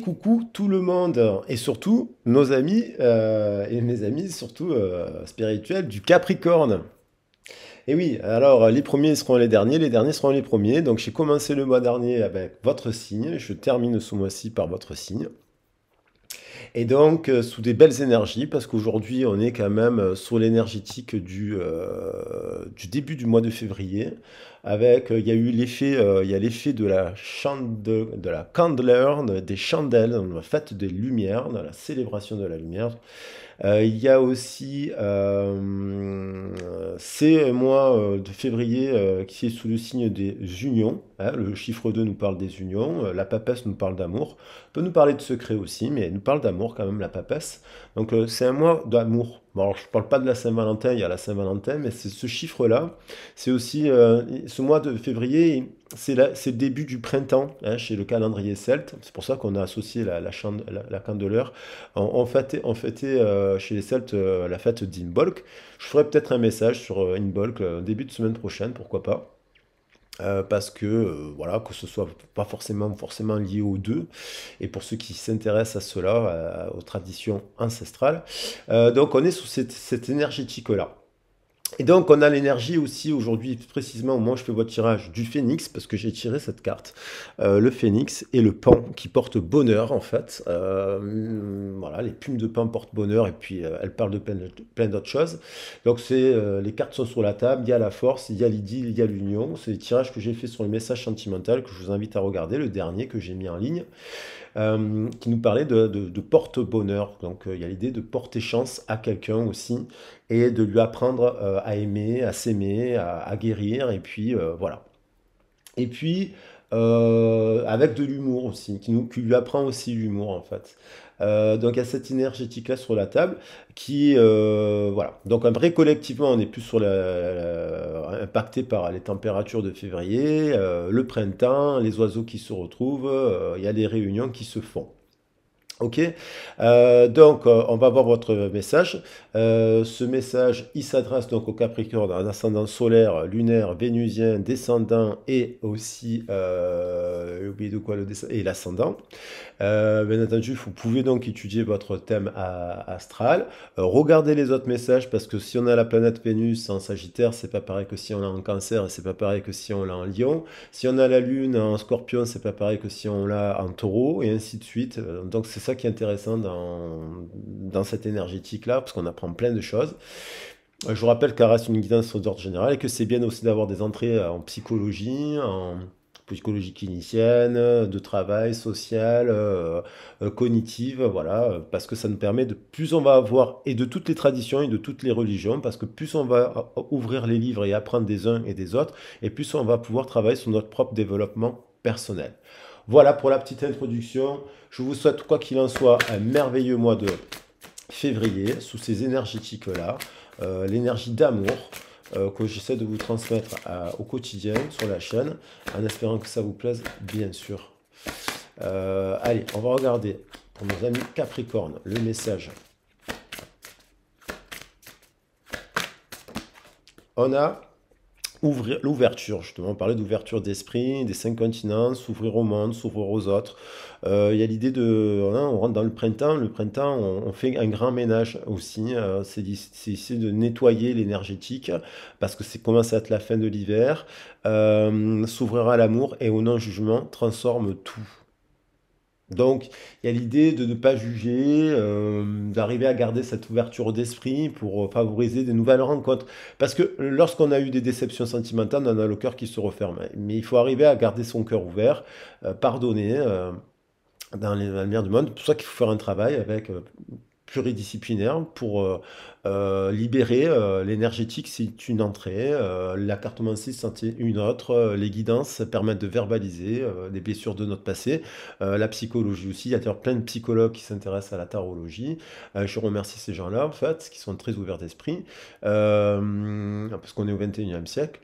coucou tout le monde, et surtout nos amis, euh, et mes amis surtout euh, spirituels du Capricorne. Et oui, alors les premiers seront les derniers, les derniers seront les premiers. Donc j'ai commencé le mois dernier avec votre signe, je termine ce mois-ci par votre signe. Et donc, euh, sous des belles énergies, parce qu'aujourd'hui, on est quand même euh, sur l'énergétique du, euh, du début du mois de février. Avec, il y a eu l'effet, il y a l'effet de la chande, de la des chandelles, on la fête des lumières, la célébration de la lumière. il y a aussi ces mois de février qui est sous le signe des unions. Hein, le chiffre 2 nous parle des unions, euh, la papesse nous parle d'amour, peut nous parler de secret aussi, mais elle nous parle d'amour quand même, la papesse. Donc euh, c'est un mois d'amour. je ne parle pas de la Saint-Valentin, il y a la Saint-Valentin, mais c'est ce chiffre-là. C'est aussi euh, ce mois de février, c'est le début du printemps hein, chez le calendrier celte. C'est pour ça qu'on a associé la, la, candeleur. On, fêtait, chez les Celtes la fête d'Imbolc. Je ferai peut-être un message sur Imbolc début de semaine prochaine, pourquoi pas. Euh, parce que euh, voilà que ce soit pas forcément forcément lié aux deux et pour ceux qui s'intéressent à cela euh, aux traditions ancestrales donc on est sous cette, cette énergétique là et donc on a l'énergie aussi aujourd'hui, précisément au moment je fais votre tirage, du phénix, parce que j'ai tiré cette carte, euh, le phénix et le pan qui porte bonheur en fait. Euh, mm, voilà, les plumes de pan portent bonheur et puis euh, elles parlent de plein, d'autres choses. Donc c'est les cartes sont sur la table, il y a la force, il y a l'idée, il y a l'union. C'est les tirages que j'ai fait sur le message sentimental que je vous invite à regarder, le dernier que j'ai mis en ligne. Euh, qui nous parlait de, porte-bonheur. Donc euh, il y a l'idée de porter chance à quelqu'un aussi et de lui apprendre euh, à aimer, à s'aimer, à, guérir. Et puis voilà. Et puis avec de l'humour aussi, qui lui apprend aussi l'humour en fait euh, donc à cette énergétique-là sur la table, qui, euh, voilà. Donc après, collectivement, on est plus sur la, impacté par les températures de février, euh, le printemps, les oiseaux qui se retrouvent, euh, il y a des réunions qui se font. Ok, euh, donc euh, on va voir votre message. Euh, ce message, il s'adresse donc au Capricorne en ascendant solaire, lunaire, vénusien, descendant et aussi, oublié de quoi le et l'ascendant. bien entendu, vous pouvez donc étudier votre thème astral. regardez les autres messages parce que si on a la planète Vénus en Sagittaire, c'est pas pareil que si on l'a en Cancer c'est pas pareil que si on l'a en Lion. Si on a la Lune en Scorpion, c'est pas pareil que si on l'a en Taureau et ainsi de suite. Donc c'est ça ça qui est intéressant dans, cette énergétique-là, parce qu'on apprend plein de choses. Euh, je vous rappelle qu'elle reste une guidance d'ordre général et que c'est bien aussi d'avoir des entrées euh, en psychologie, en psychologie clinicienne, euh, de travail, social, cognitive, voilà, parce que ça nous permet de plus on va avoir, et de toutes les traditions et de toutes les religions, parce que plus on va ouvrir les livres et apprendre des uns et des autres, et plus on va pouvoir travailler sur notre propre développement personnel. Voilà pour la petite introduction. Je vous souhaite, quoi qu'il en soit, un merveilleux mois de février sous ces énergétiques-là. Euh, l'énergie d'amour euh, que j'essaie de vous transmettre euh, au quotidien sur la chaîne en espérant que ça vous plaise, bien sûr. allez, on va regarder pour nos amis Capricorne le message. On a l'ouverture, justement, on parlait d'ouverture d'esprit, des cinq continents, s'ouvrir au monde, s'ouvrir aux autres. Euh, il y a l'idée de, on rentre dans le printemps, le printemps, on, fait un grand ménage aussi, euh, c'est essayer de nettoyer l'énergétique, parce que c'est commencé à être la fin de l'hiver, euh, s'ouvrir à l'amour et au non-jugement transforme tout. Donc, il y a l'idée de ne pas juger, euh, d'arriver à garder cette ouverture d'esprit pour euh, favoriser des nouvelles rencontres. Parce que lorsqu'on a eu des déceptions sentimentales, on a le cœur qui se referme. Mais il faut arriver à garder son cœur ouvert, euh, pardonner dans les lumière du monde. C'est pour ça qu'il faut faire un travail avec pluridisciplinaire pour euh, euh, libérer euh, l'énergétique, c'est une entrée, la cartomancie, c'est une autre, les guidances permettent de verbaliser les blessures de notre passé, la psychologie aussi, il y a d'ailleurs plein de psychologues qui s'intéressent à la tarologie, je remercie ces gens-là en fait, qui sont très ouverts d'esprit, parce qu'on est au 21e siècle.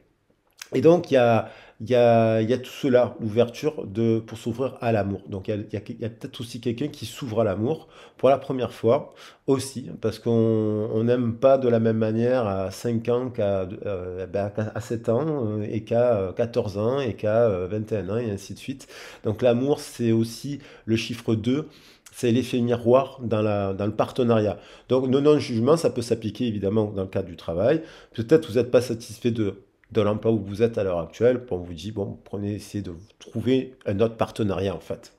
Et donc, il y a il y a, tout cela, l'ouverture pour s'ouvrir à l'amour. Donc il y a, peut-être aussi quelqu'un qui s'ouvre à l'amour pour la première fois aussi, parce qu'on n'aime pas de la même manière à 5 ans qu'à euh, eh ben, à 7 euh, euh, ans, et qu'à 14 ans, et qu'à 21 ans, et ainsi de suite. Donc l'amour, c'est aussi le chiffre 2 c'est l'effet miroir dans, la, dans, le partenariat. Donc, non-jugement, ça peut s'appliquer évidemment dans le cadre du travail. Peut-être vous n'êtes pas satisfait de de l'emploi où vous êtes à l'heure actuelle, on vous dit, bon, prenez, essayez de trouver un autre partenariat en fait.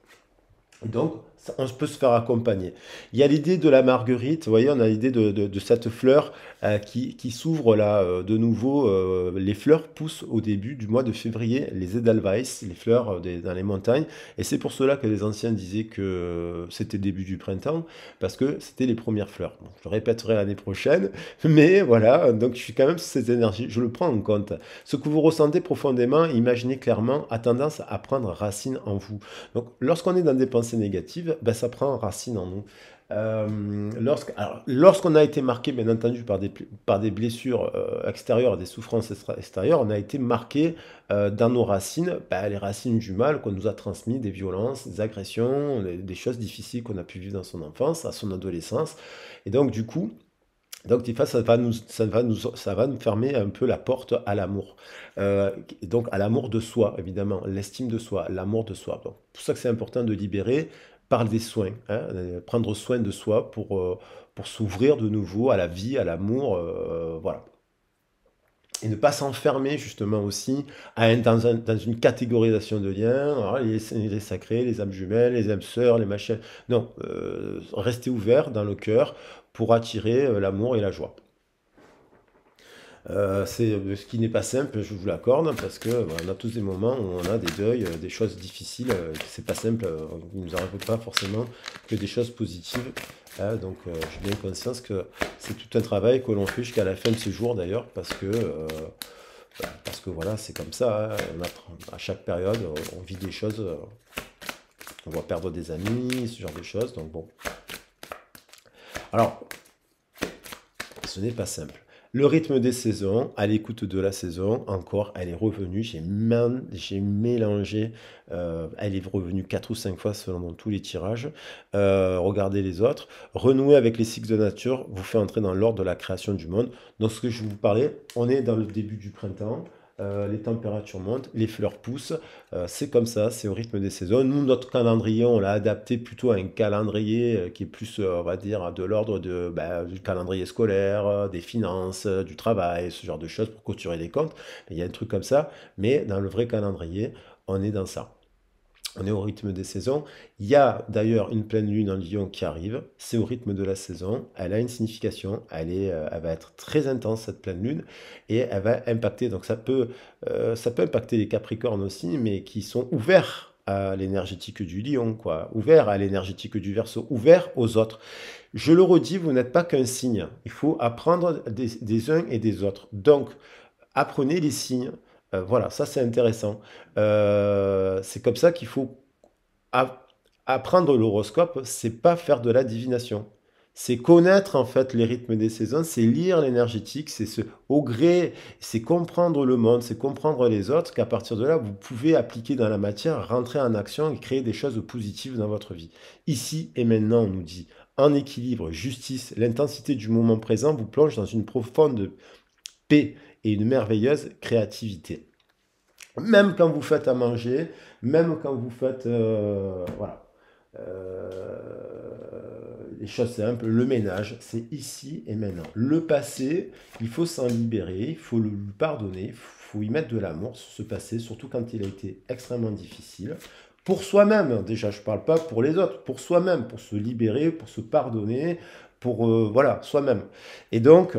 Donc, on peut se faire accompagner. Il y a l'idée de la marguerite, vous voyez, on a l'idée de, cette fleur euh, qui, s'ouvre là euh, de nouveau. Euh, les fleurs poussent au début du mois de février, les Edelweiss, les fleurs dans les montagnes. Et c'est pour cela que les anciens disaient que c'était début du printemps, parce que c'était les premières fleurs. je le répéterai l'année prochaine, mais voilà, donc je suis quand même sur cette énergie, je le prends en compte. Ce que vous ressentez profondément, imaginez clairement, a tendance à prendre racine en vous. Donc lorsqu'on est dans des pensées négatives, bah, ça prend racine en nous. Euh, lorsqu'on a été marqué, bien entendu, par des, par des blessures euh, extérieures, des souffrances extérieures, on a été marqué euh, dans nos racines, bah, les racines du mal qu'on nous a transmis, des violences, des agressions, des choses difficiles qu'on a pu vivre dans son enfance, à son adolescence. Et donc, du coup, donc ça va nous, ça va nous, ça va nous fermer un peu la porte à l'amour. Euh, donc à l'amour de soi, évidemment, l'estime de soi, l'amour de soi. Donc, c'est pour ça que c'est important de libérer Parle des soins, hein, euh, prendre soin de soi pour, euh, pour s'ouvrir de nouveau à la vie, à l'amour, euh, voilà. Et ne pas s'enfermer justement aussi dans, une catégorisation de liens, hein, les, les, sacrés, les âmes jumelles, les âmes sœurs, les machins. Non, rester ouvert dans le cœur pour attirer l'amour et la joie. Euh, c'est euh, ce qui n'est pas simple, je vous l'accorde, parce que on a tous des moments où on a des deuils, euh, des choses difficiles, c'est pas simple, il nous arrive pas forcément que des choses positives. Hein. donc j'ai bien conscience que c'est tout un travail que l'on fait jusqu'à la fin de ce jour d'ailleurs, parce que bah, parce que voilà, c'est comme ça. Hein. à chaque période, on vit des choses. on voit perdre des amis, ce genre de choses. Donc bon. Alors, ce n'est pas simple. Le rythme des saisons, à l'écoute de la saison, encore, elle est revenue. J'ai, mélangé, euh, elle est revenue 4 ou 5 fois selon tous les tirages. Euh, regardez les autres. Renouer avec les six de nature vous fait entrer dans l'ordre de la création du monde. Dans ce que je vous parlais, on est dans le début du printemps. Euh, les températures montent, les fleurs poussent. Euh, c'est comme ça, c'est au rythme des saisons. Nous, notre calendrier, on l'a adapté plutôt à un calendrier euh, qui est plus, on va dire, de l'ordre de, ben, du calendrier scolaire, des finances, du travail, ce genre de choses pour clôturer les comptes. Il y a un truc comme ça, mais dans le vrai calendrier, on est dans ça on est au rythme des saisons. Il y a d'ailleurs une pleine lune en Lion qui arrive. C'est au rythme de la saison. Elle a une signification. Elle, est, euh, elle va être très intense cette pleine lune et elle va impacter. Donc ça peut, euh, ça peut impacter les Capricornes aussi, mais qui sont ouverts à l'énergétique du lion, quoi, ouvert à l'énergétique du Verseau. Ouverts aux autres. Je le redis, vous n'êtes pas qu'un signe. Il faut apprendre des uns et des autres. Donc, apprenez les signes, euh, voilà, ça c'est intéressant. Euh, c'est comme ça qu'il faut apprendre l'horoscope, c'est pas faire de la divination. C'est connaître en fait les rythmes des saisons, c'est lire l'énergétique, c'est se au gré, c'est comprendre le monde, c'est comprendre les autres, qu'à partir de là, vous pouvez appliquer dans la matière, rentrer en action et créer des choses positives dans votre vie. Ici et maintenant, on nous dit, en équilibre, justice, l'intensité du moment présent vous plonge dans une profonde paix, une merveilleuse créativité. Même quand vous faites à manger, même quand vous faites... Euh, voilà. les euh, choses simples, le ménage, c'est ici et maintenant. Le passé, il faut s'en libérer, il faut le pardonner, il faut y mettre de l'amour sur ce passé, surtout quand il a été extrêmement difficile. Pour soi-même, déjà, je ne parle pas pour les autres, pour soi-même, pour se libérer, pour se pardonner, pour euh, voilà, soi-même. Et donc,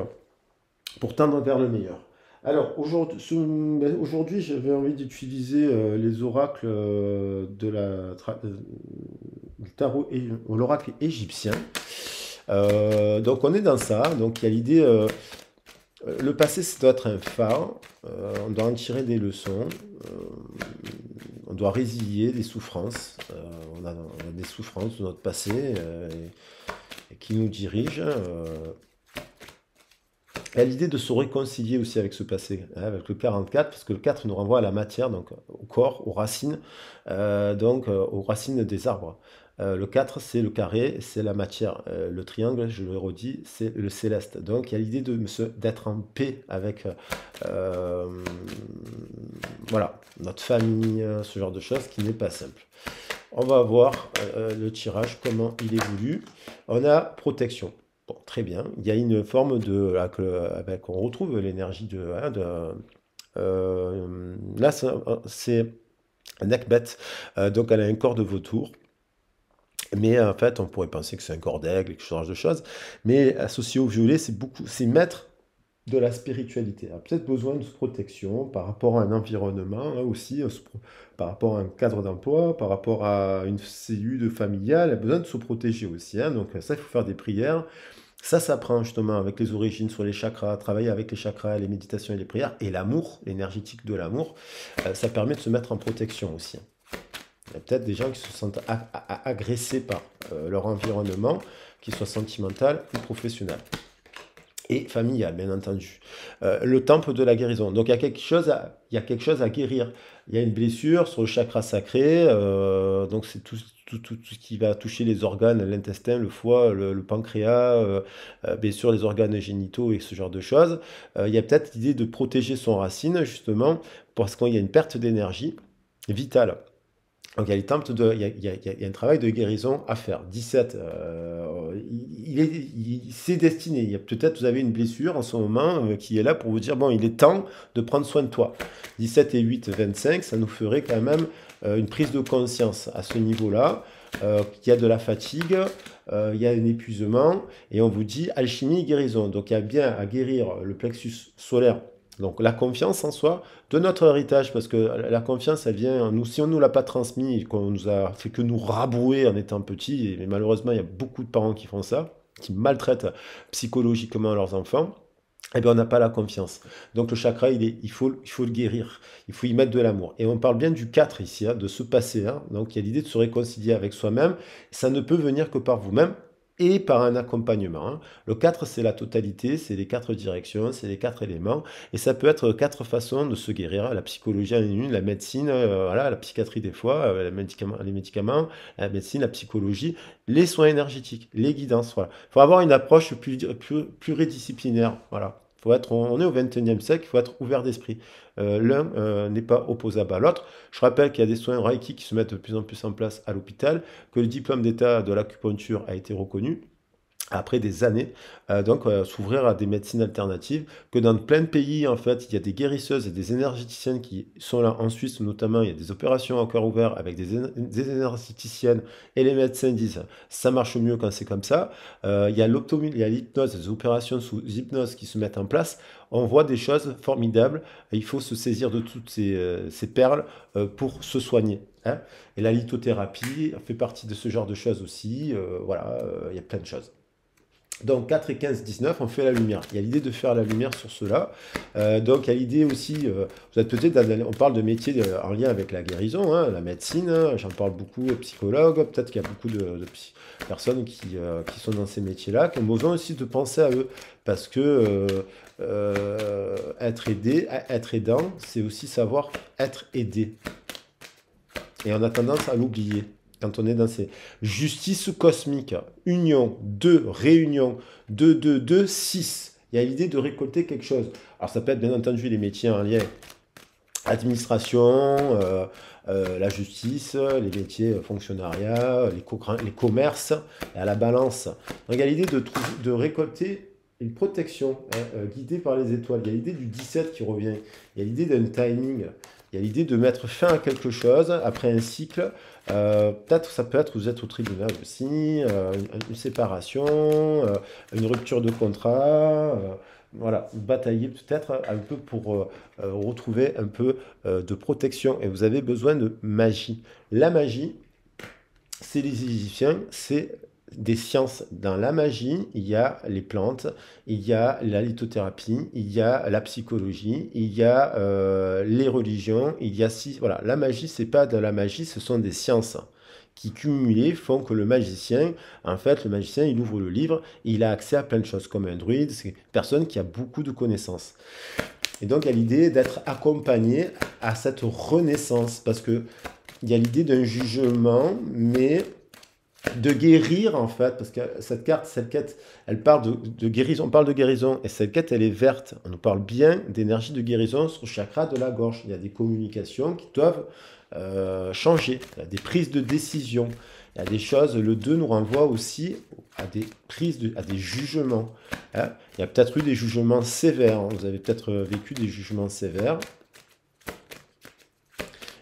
pour tendre vers le meilleur. Alors aujourd'hui, j'avais envie d'utiliser euh, les oracles euh, de la euh, du tarot et l'oracle égyptien. donc on est dans ça. Donc il y a l'idée, le passé, c'est doit être un phare. on doit en tirer des leçons. on doit résilier des souffrances. On a, des souffrances de notre passé qui nous dirigent. Il y a l'idée de se réconcilier aussi avec ce passé, hein, avec le 44, parce que le 4 nous renvoie à la matière, donc au corps, aux racines, euh, donc euh, aux racines des arbres. Euh, le 4, c'est le carré, c'est la matière. le triangle, je le redis, c'est le céleste. Donc il y a l'idée d'être en paix avec voilà, notre famille, hein, ce genre de choses qui n'est pas simple. On va voir le tirage, comment il évolue. On a protection. Bon, très bien. Il y a une forme de. avec, ah, ah, ben, on retrouve l'énergie de. Hein, euh, là, c'est un euh, donc, elle a un corps de vautour. Mais en fait, on pourrait penser que c'est un corps d'aigle, quelque chose de choses. Mais associé au violet, c'est beaucoup. C'est mettre de la spiritualité, a peut-être besoin de protection par rapport à un environnement, hein, aussi euh, par rapport à un cadre d'emploi, par rapport à une cellule familiale, a besoin de se protéger aussi. Hein. donc ça, il faut faire des prières. Ça s'apprend justement avec les origines sur les chakras, travailler avec les chakras, les méditations et les prières, et l'amour, l'énergétique de l'amour, euh, ça permet de se mettre en protection aussi. Il y a peut-être des gens qui se sentent agressés par euh, leur environnement, qu'ils soient sentimental ou professionnel et familial, bien entendu. Euh, le temple de la guérison. Donc il y, a quelque chose à, il y quelque chose à guérir. Il y a une blessure sur le chakra sacré, euh, donc c'est tout, ce qui va toucher les organes, l'intestin, le foie, le, pancréas, euh, bien sûr les organes génitaux et ce genre de choses. il y a peut-être l'idée de protéger son racine, justement, parce qu'il y a une perte d'énergie vitale. Donc il y a, de, il, y a, un travail de guérison à faire. 17, euh, il, est, c'est destiné. Il y peut-être vous avez une blessure en ce moment euh, qui est là pour vous dire bon, il est temps de prendre soin de toi. 17 et 8, 25, ça nous ferait quand même euh, une prise de conscience à ce niveau-là. il y a de la fatigue, il y a un épuisement, et on vous dit alchimie guérison. Donc il y a bien à guérir le plexus solaire donc la confiance en soi, de notre héritage, parce que la confiance, elle vient, nous, si on ne nous l'a pas transmis, qu'on nous a fait que nous rabouer en étant petit, et malheureusement, il y a beaucoup de parents qui font ça, qui maltraitent psychologiquement leurs enfants, eh bien, on n'a pas la confiance. Donc le chakra, il, faut, il faut le guérir, il faut y mettre de l'amour. Et on parle bien du 4 ici, hein, de se passer. Hein. Donc il y a l'idée de se réconcilier avec soi-même. Ça ne peut venir que par vous-même et par un accompagnement. Hein. Le 4, c'est la totalité, c'est les quatre directions, c'est les quatre éléments. Et ça peut être quatre façons de se guérir. Hein. La psychologie en une, la médecine, euh, voilà, la psychiatrie des fois, euh, les, médicaments, la médecine, la psychologie, les soins énergétiques, les guidances. Il faut avoir une approche plus, pluridisciplinaire. Voilà on est au 21e siècle, il faut être ouvert d'esprit. Euh, l'un euh, n'est pas opposable à l'autre. Je rappelle qu'il y a des soins Reiki qui se mettent de plus en plus en place à l'hôpital, que le diplôme d'état de l'acupuncture a été reconnu après des années, euh, donc euh, s'ouvrir à des médecines alternatives, que dans plein de pays, en fait, il y a des guérisseuses et des énergéticiennes qui sont là en Suisse, notamment, il y a des opérations à cœur ouvert avec des, énergéticiennes, et les médecins disent, ça marche mieux quand c'est comme ça, euh, il y a l'optomie, il y a l'hypnose, des opérations sous hypnose qui se mettent en place, on voit des choses formidables, il faut se saisir de toutes ces, perles pour se soigner. Hein. et la lithothérapie fait partie de ce genre de choses aussi, voilà, il y a plein de choses. Donc 4 et 15, 19, on fait la lumière. Il y a l'idée de faire la lumière sur cela. Euh, donc il y a l'idée aussi, euh, vous êtes peut-être, on parle de métiers euh, en lien avec la guérison, hein, la médecine, hein, j'en parle beaucoup, Psychologue. peut-être qu'il y a beaucoup de, personnes qui, qui, sont dans ces métiers-là, qui ont besoin aussi de penser à eux. Parce que être aidé, être aidant, c'est aussi savoir être aidé. Et on a tendance à l'oublier quand on est dans ces justice cosmiques, hein. union, deux, réunion, deux, deux, deux, six. Il y a l'idée de récolter quelque chose. Alors ça peut être bien entendu les métiers en lien administration, euh, euh, la justice, les métiers euh, fonctionnariat, les, commerces, et à la balance. Donc il y a l'idée de, de récolter une protection hein, guidée par les étoiles. Il y a l'idée du 17 qui revient. Il y a l'idée d'un timing. Il y a l'idée de mettre fin à quelque chose après un cycle. Euh, peut-être ça peut être vous êtes au tribunal aussi, euh, une, séparation, euh, une rupture de contrat. voilà, batailler peut-être un peu pour retrouver un peu de protection. Et vous avez besoin de magie. La magie, c'est les Égyptiens, c'est des sciences dans la magie, il y a les plantes, il y a la lithothérapie, il y a la psychologie, il y a euh, les religions, il y a six... voilà, la magie c'est pas de la magie, ce sont des sciences qui cumulées font que le magicien, en fait, le magicien, il ouvre le livre, il a accès à plein de choses comme un druide, c'est personne qui a beaucoup de connaissances. Et donc, il y a l'idée d'être accompagné à cette renaissance, parce que il y a l'idée d'un jugement, mais de guérir en fait, parce que cette carte, cette quête, elle parle de, guérison, on parle de guérison, et cette quête, elle est verte. On nous parle bien d'énergie de guérison sur le chakra de la gorge. Il y a des communications qui doivent euh, changer, il y a des prises de décision, il y a des choses, le 2 nous renvoie aussi à des prises, à des jugements. Hein. Il y a peut-être eu des jugements sévères, hein. vous avez peut-être vécu des jugements sévères,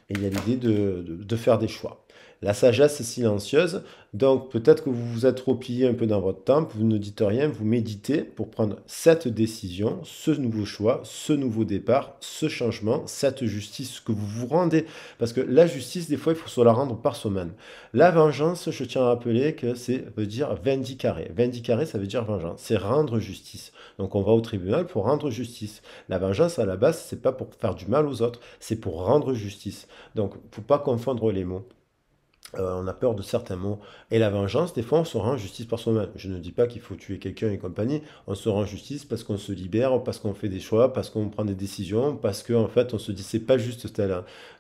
et il y a l'idée de faire des choix. La sagesse est silencieuse, donc peut-être que vous vous êtes un peu dans votre temple, vous ne dites rien, vous méditez pour prendre cette décision, ce nouveau choix, ce nouveau départ, ce changement, cette justice que vous vous rendez. Parce que la justice, des fois, il faut se la rendre par soi-même. La vengeance, je tiens à rappeler que c'est veut dire vindicare. Vindicare, ça veut dire vengeance, c'est rendre justice. Donc on va au tribunal pour rendre justice. La vengeance, à la base, c'est pas pour faire du mal aux autres, c'est pour rendre justice. Donc faut pas confondre les mots. Euh, on a peur de certains mots. Et la vengeance, des fois, on se rend justice par soi-même. Je ne dis pas qu'il faut tuer quelqu'un et compagnie. On se rend justice parce qu'on se libère, parce qu'on fait des choix, parce qu'on prend des décisions, parce qu'en en fait, on se dit c'est pas juste tel.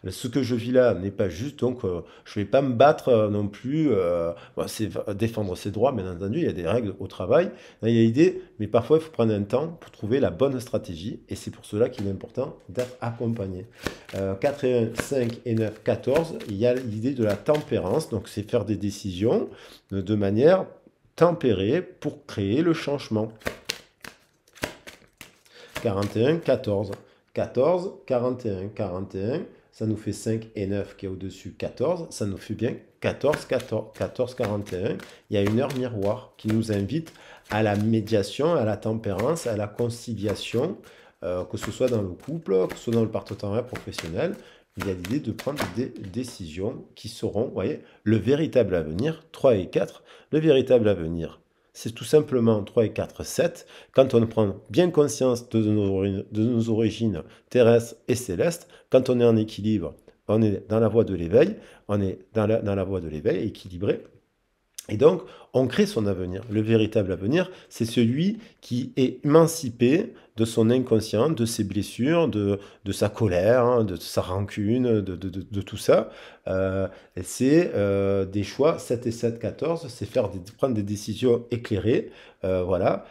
Ce que je vis là n'est pas juste, donc je euh, je vais pas me battre euh, non plus. c'est défendre ses droits, bien entendu. Il y a des règles au travail. Il y a l'idée mais parfois il faut prendre un temps pour trouver la bonne stratégie, et c'est pour cela qu'il est important d'être accompagné. 4 euh, et 1, 5 et 9, 14, il y a l'idée de la tempérance, donc c'est faire des décisions de manière tempérée pour créer le changement. 41, 14. 14, 41, 41 ça nous fait 5 et 9 qui est au-dessus, 14, ça nous fait bien 14, 14, 14, 41. Il y a une heure miroir qui nous invite à la médiation, à la tempérance, à la conciliation, euh, que ce soit dans le couple, que ce soit dans le partenariat professionnel. Il y a l'idée de prendre des décisions qui seront, vous voyez, le véritable avenir, 3 et 4, le véritable avenir c'est tout simplement 3 et 4, 7. Quand on prend bien conscience de nos, origines terrestres et célestes, quand on est en équilibre, on est dans la voie de l'éveil, on est dans la voie de l'éveil équilibré, et donc, on crée son avenir. Le véritable avenir, c'est celui qui est émancipé de son inconscient, de ses blessures, de, de sa colère, hein, de, sa rancune, de, tout ça. Euh, c'est euh, des choix 7 et 7, 14, c'est faire prendre des décisions éclairées, euh, voilà.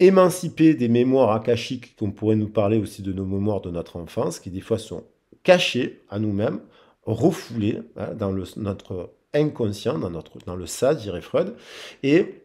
Émanciper des mémoires akashiques qu'on pourrait nous parler aussi de nos mémoires de notre enfance, qui des fois sont cachées à nous-mêmes, refoulées hein, dans le, notre inconscient dans, notre, dans le ça, dirait Freud. Et,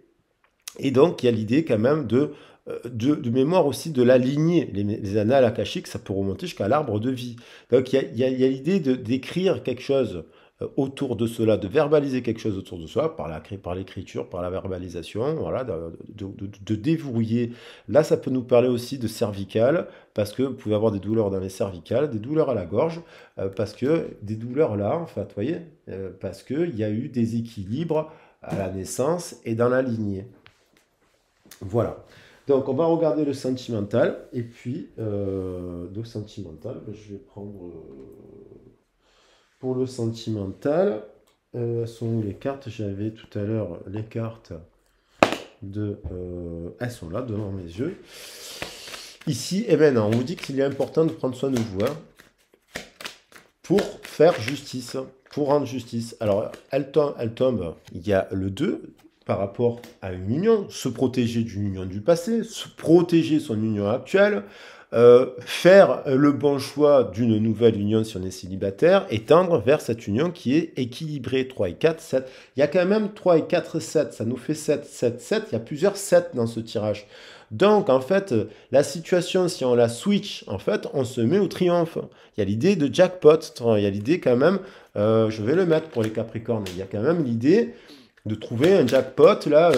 et donc, il y a l'idée quand même de, euh, de, mémoire aussi de la lignée. Les, annales akashiques, ça peut remonter jusqu'à l'arbre de vie. Donc, il y a, y a l'idée d'écrire quelque chose euh, autour de cela, de verbaliser quelque chose autour de soi, par, par l'écriture, par la verbalisation, voilà, de, de, Là, ça peut nous parler aussi de cervicales, parce que vous pouvez avoir des douleurs dans les cervicales, des douleurs à la gorge, euh, parce que des douleurs là, en fait, voyez, euh, parce qu'il y a eu des équilibres à la naissance et dans la lignée. Voilà. Donc, on va regarder le sentimental, et puis, euh, le sentimental, ben, je vais prendre... Pour le sentimental, euh, sont les cartes J'avais tout à l'heure les cartes de... Euh, elles sont là, devant mes yeux. Ici, et eh ben on vous dit qu'il est important de prendre soin de vous. Hein, pour faire justice, pour rendre justice. Alors, elle tombe, elle tombe, il y a le 2 par rapport à une union, se protéger d'une union du passé, se protéger son union actuelle, euh, faire le bon choix d'une nouvelle union si on est célibataire et tendre vers cette union qui est équilibrée. 3 et 4, 7. Il y a quand même 3 et 4, 7. Ça nous fait 7, 7, 7. Il y a plusieurs 7 dans ce tirage. Donc, en fait, euh, la situation, si on la switch, en fait, on se met au triomphe. Il y a l'idée de jackpot. Il y a l'idée quand même, euh, je vais le mettre pour les Capricornes. Il y a quand même l'idée de trouver un jackpot là.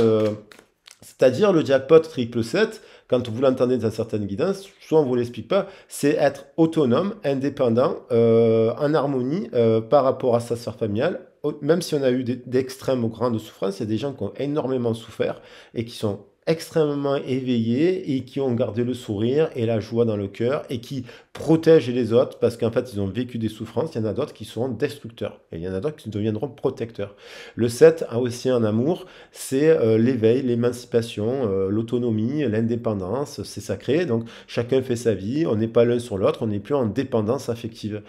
c'est-à-dire le jackpot triple 7 quand vous l'entendez dans certaines guidances, soit on ne vous l'explique pas, c'est être autonome, indépendant, euh, en harmonie euh, par rapport à sa soeur familiale. Même si on a eu d'extrêmes ou grandes souffrances, il y a des gens qui ont énormément souffert et qui sont extrêmement éveillés et qui ont gardé le sourire et la joie dans le cœur et qui protègent les autres parce qu'en fait ils ont vécu des souffrances, il y en a d'autres qui seront destructeurs et il y en a d'autres qui deviendront protecteurs. Le 7 a aussi un amour, c'est euh, l'éveil, l'émancipation, euh, l'autonomie, l'indépendance, c'est sacré, donc chacun fait sa vie, on n'est pas l'un sur l'autre, on n'est plus en dépendance affective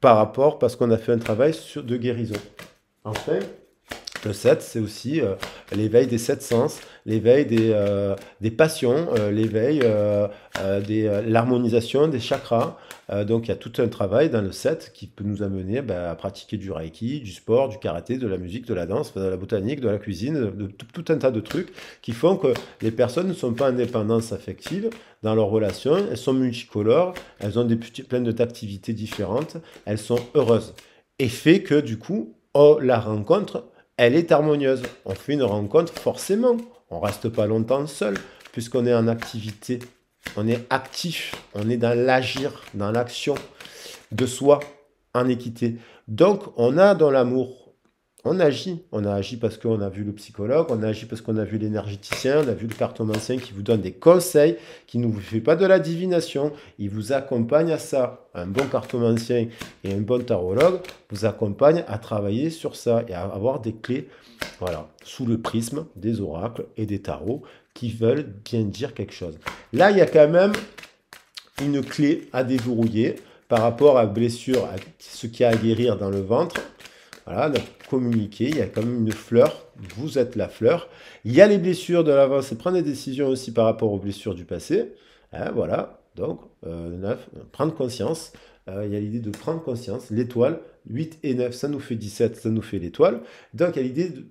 par rapport parce qu'on a fait un travail de guérison. Enfin, le 7, c'est aussi euh, l'éveil des sept sens, l'éveil des, euh, des passions, euh, l'éveil de l'harmonisation des chakras. donc il y a tout un travail dans le 7 qui peut nous amener bah, à pratiquer du reiki, du sport, du karaté, de la musique, de la danse, de la botanique, de la cuisine, de, tout, un tas de trucs qui font que les personnes ne sont pas en dépendance affective dans leurs relations, elles sont multicolores, elles ont des pleines plein d'activités différentes, elles sont heureuses. Et fait que du coup, oh la rencontre elle est harmonieuse. On fait une rencontre forcément. On reste pas longtemps seul puisqu'on est en activité. On est actif, on est dans l'agir, dans l'action de soi en équité. Donc on a dans l'amour, on agit. On a agi parce qu'on a vu le psychologue, on a agi parce qu'on a vu l'énergéticien, on a vu le cartomancien qui vous donne des conseils, qui ne vous fait pas de la divination. Il vous accompagne à ça. Un bon cartomancien et un bon tarologue vous accompagnent à travailler sur ça et à avoir des clés voilà, sous le prisme des oracles et des tarots qui veulent bien dire quelque chose. Là, il y a quand même une clé à déverrouiller par rapport à blessure, à ce qu'il y a à guérir dans le ventre voilà, donc communiquer, il y a comme une fleur, vous êtes la fleur. Il y a les blessures de l'avance et prendre des décisions aussi par rapport aux blessures du passé. Hein, voilà, donc 9, euh, prendre conscience. Euh, il y a l'idée de prendre conscience, l'étoile, 8 et 9, ça nous fait 17, ça nous fait l'étoile. Donc il y a l'idée de...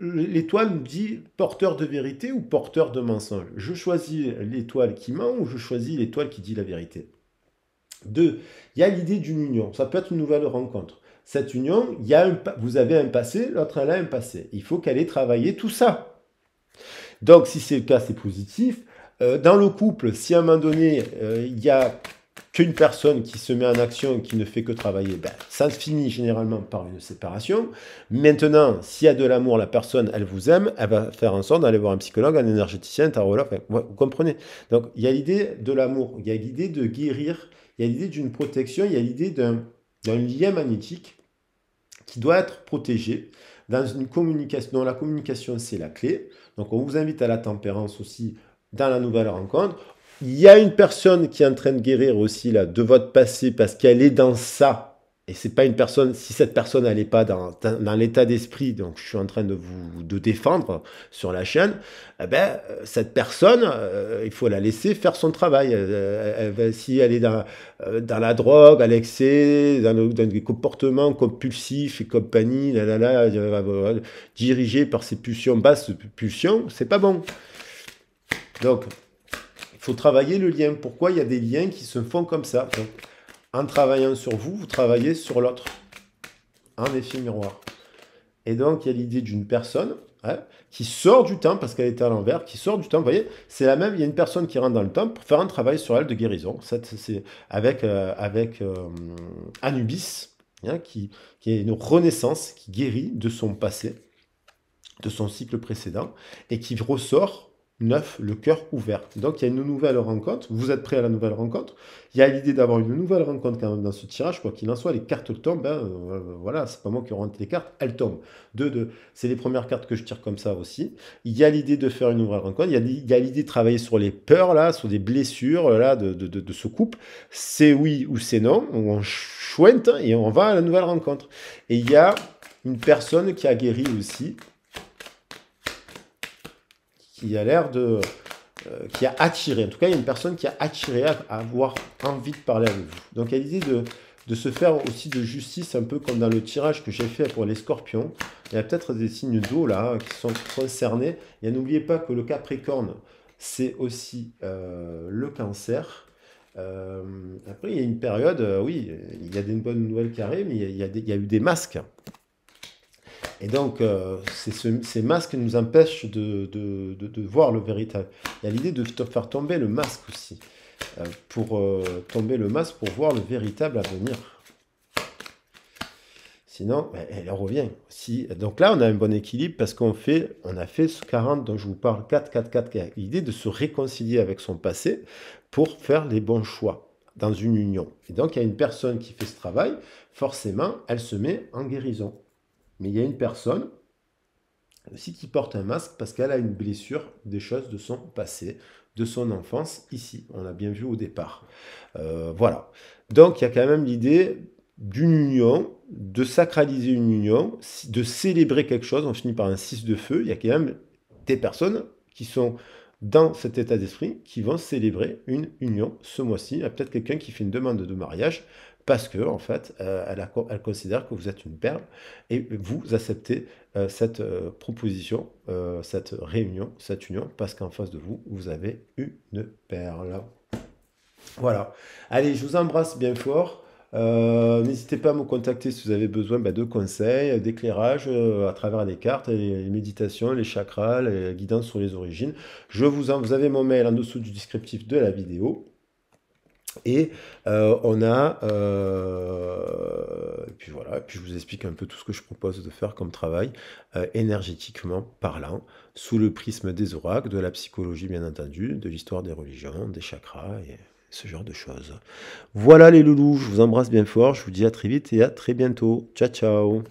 L'étoile nous dit porteur de vérité ou porteur de mensonge. Je choisis l'étoile qui ment ou je choisis l'étoile qui dit la vérité. Deux, il y a l'idée d'une union. Ça peut être une nouvelle rencontre cette union, il y a vous avez un passé, l'autre elle a un passé. Il faut qu'elle ait travaillé tout ça. Donc si c'est le cas, c'est positif. Euh, dans le couple, si à un moment donné, euh, il y a qu'une personne qui se met en action et qui ne fait que travailler, ben, ça finit généralement par une séparation. Maintenant, s'il y a de l'amour, la personne, elle vous aime, elle va faire en sorte d'aller voir un psychologue, un énergéticien, un vous comprenez. Donc, il y a l'idée de l'amour, il y a l'idée de guérir, il y a l'idée d'une protection, il y a l'idée d'un lien magnétique qui doit être protégé dans une communication. dont la communication, c'est la clé. Donc, on vous invite à la tempérance aussi dans la nouvelle rencontre. Il y a une personne qui est en train de guérir aussi là, de votre passé parce qu'elle est dans ça et c'est pas une personne, si cette personne n'est pas dans, l'état d'esprit, donc je suis en train de vous défendre sur la chaîne, eh ben, euh, cette personne, euh, il faut la laisser faire son travail. Euh, si elle est dans, dans la drogue, à l'excès, dans, des comportements compulsifs et compagnie, la dirigée par ses pulsions basses, pulsions, c'est pas bon. Donc, il faut travailler le lien. Pourquoi il y a des liens qui se font comme ça en travaillant sur vous, vous travaillez sur l'autre. Un effet miroir. Et donc, il y a l'idée d'une personne hein, qui sort du temps, parce qu'elle était à l'envers, qui sort du temps. Vous voyez, c'est la même. Il y a une personne qui rentre dans le temps pour faire un travail sur elle de guérison. C'est avec, euh, avec euh, Anubis, hein, qui, qui est une renaissance, qui guérit de son passé, de son cycle précédent, et qui ressort 9, le cœur ouvert. Donc il y a une nouvelle rencontre, vous êtes prêt à la nouvelle rencontre. Il y a l'idée d'avoir une nouvelle rencontre quand même dans ce tirage, quoi qu'il en soit, les cartes tombent, hein, euh, voilà, c'est pas moi qui rentre les cartes, elles tombent. 2, 2. C'est les premières cartes que je tire comme ça aussi. Il y a l'idée de faire une nouvelle rencontre, il y a l'idée de travailler sur les peurs, là, sur des blessures, là, de, de ce couple. C'est oui ou c'est non, on chouette hein, et on va à la nouvelle rencontre. Et il y a une personne qui a guéri aussi, qui a l'air de. Euh, qui a attiré. En tout cas, il y a une personne qui a attiré à, avoir envie de parler avec vous. Donc, il y a l'idée de, se faire aussi de justice, un peu comme dans le tirage que j'ai fait pour les scorpions. Il y a peut-être des signes d'eau là hein, qui sont concernés. Et n'oubliez pas que le Capricorne, c'est aussi euh, le cancer. Euh, après, il y a une période, oui, il y a des bonnes nouvelles carrées, mais il y a, il y a eu des masques. Et donc, euh, c'est ce, ces masques nous empêchent de, voir le véritable. Il y a l'idée de faire tomber le masque aussi, euh, pour euh, tomber le masque pour voir le véritable avenir. Sinon, ben, elle revient. aussi. donc là, on a un bon équilibre parce qu'on fait, on a fait ce 40 dont je vous parle, 4, 4, 4, 4. L'idée de se réconcilier avec son passé pour faire les bons choix dans une union. Et donc, il y a une personne qui fait ce travail, forcément, elle se met en guérison. Mais il y a une personne aussi qui porte un masque parce qu'elle a une blessure des choses de son passé, de son enfance ici. On l'a bien vu au départ. Euh, voilà. Donc il y a quand même l'idée d'une union, de sacraliser une union, de célébrer quelque chose. On finit par un 6 de feu. Il y a quand même des personnes qui sont dans cet état d'esprit qui vont célébrer une union ce mois-ci. Il y a peut-être quelqu'un qui fait une demande de mariage parce que en fait, euh, elle, considère que vous êtes une perle et vous acceptez euh, cette euh, proposition, cette réunion, cette union, parce qu'en face de vous, vous avez une perle. Voilà. Allez, je vous embrasse bien fort. N'hésitez pas à me contacter si vous avez besoin bah, de conseils, d'éclairage à travers les cartes, les, méditations, les chakras, les guidances sur les origines. Je vous, en, vous avez mon mail en dessous du descriptif de la vidéo. Et euh, on a, euh, et puis voilà, et puis je vous explique un peu tout ce que je propose de faire comme travail euh, énergétiquement parlant, sous le prisme des oracles, de la psychologie bien entendu, de l'histoire des religions, des chakras et ce genre de choses. Voilà les loulous, je vous embrasse bien fort, je vous dis à très vite et à très bientôt. Ciao ciao